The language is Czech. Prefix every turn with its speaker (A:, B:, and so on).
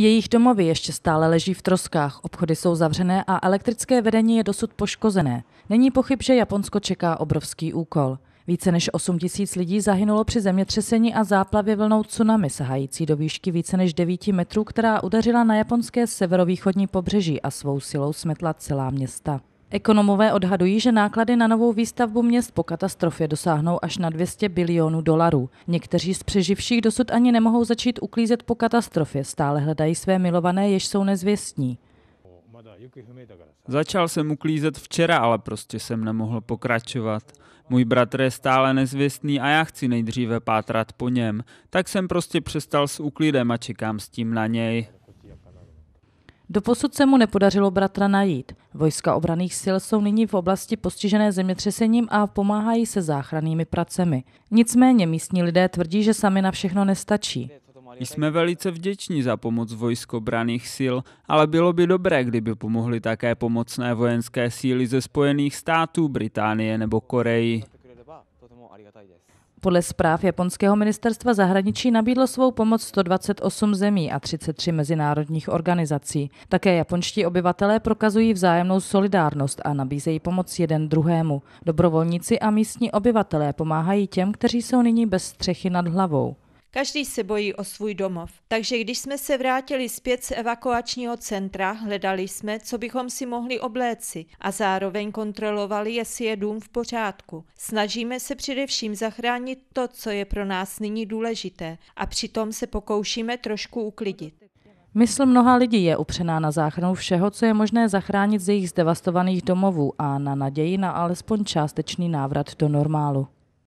A: Jejich domovy ještě stále leží v troskách, obchody jsou zavřené a elektrické vedení je dosud poškozené. Není pochyb, že Japonsko čeká obrovský úkol. Více než 8 tisíc lidí zahynulo při zemětřesení a záplavě vlnou tsunami sahající do výšky více než 9 metrů, která udeřila na japonské severovýchodní pobřeží a svou silou smetla celá města. Ekonomové odhadují, že náklady na novou výstavbu měst po katastrofě dosáhnou až na 200 bilionů dolarů. Někteří z přeživších dosud ani nemohou začít uklízet po katastrofě, stále hledají své milované, jež jsou nezvěstní.
B: Začal jsem uklízet včera, ale prostě jsem nemohl pokračovat. Můj bratr je stále nezvěstný a já chci nejdříve pátrat po něm. Tak jsem prostě přestal s úklidem a čekám s tím na něj.
A: Doposud se mu nepodařilo bratra najít. Vojska obraných sil jsou nyní v oblasti postižené zemětřesením a pomáhají se záchrannými pracemi. Nicméně místní lidé tvrdí, že sami na všechno nestačí.
B: Jsme velice vděční za pomoc vojsko obraných sil, ale bylo by dobré, kdyby pomohly také pomocné vojenské síly ze Spojených států, Británie nebo Koreji. Podle
A: zpráv japonského ministerstva zahraničí nabídlo svou pomoc 128 zemí a 33 mezinárodních organizací. Také japonští obyvatelé prokazují vzájemnou solidárnost a nabízejí pomoc jeden druhému. Dobrovolníci a místní obyvatelé pomáhají těm, kteří jsou nyní bez střechy nad hlavou.
C: Každý se bojí o svůj domov. Takže když jsme se vrátili zpět z evakuačního centra, hledali jsme, co bychom si mohli obléci a zároveň kontrolovali, jestli je dům v pořádku. Snažíme se především zachránit to, co je pro nás nyní důležité a přitom se pokoušíme trošku uklidit.
A: Mysl mnoha lidí je upřená na záchranu všeho, co je možné zachránit z jejich zdevastovaných domovů a na naději na alespoň částečný návrat do normálu.